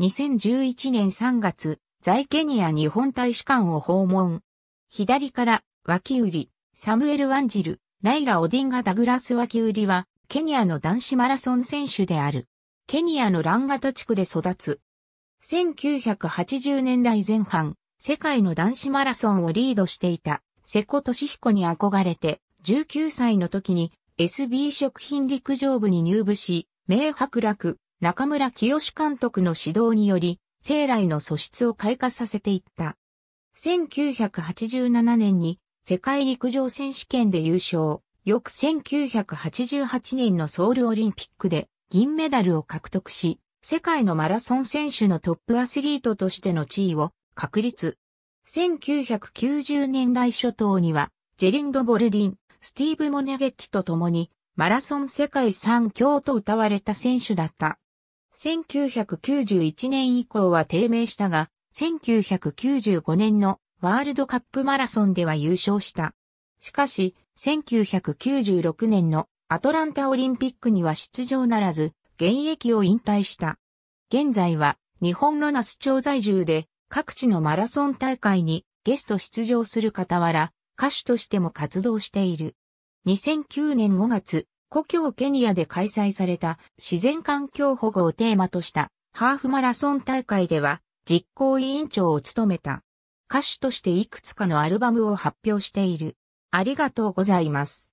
2011年3月、在ケニア日本大使館を訪問。左から、脇売り、サムエル・ワンジル、ライラ・オディンガ・ダグラス・脇売りは、ケニアの男子マラソン選手である。ケニアのランガタ地区で育つ。1980年代前半、世界の男子マラソンをリードしていた、瀬古俊彦に憧れて、19歳の時に SB 食品陸上部に入部し、明白楽、中村清監督の指導により、生来の素質を開花させていった。1987年に世界陸上選手権で優勝、翌1988年のソウルオリンピックで銀メダルを獲得し、世界のマラソン選手のトップアスリートとしての地位を確立。1990年代初頭には、ジェリンド・ボルディン、スティーブ・モネゲッキと共に、マラソン世界3強と歌われた選手だった。1991年以降は低迷したが、1995年のワールドカップマラソンでは優勝した。しかし、1996年のアトランタオリンピックには出場ならず、現役を引退した。現在は、日本の那須町在住で、各地のマラソン大会にゲスト出場する傍ら、歌手としても活動している。2009年5月、故郷ケニアで開催された自然環境保護をテーマとしたハーフマラソン大会では実行委員長を務めた。歌手としていくつかのアルバムを発表している。ありがとうございます。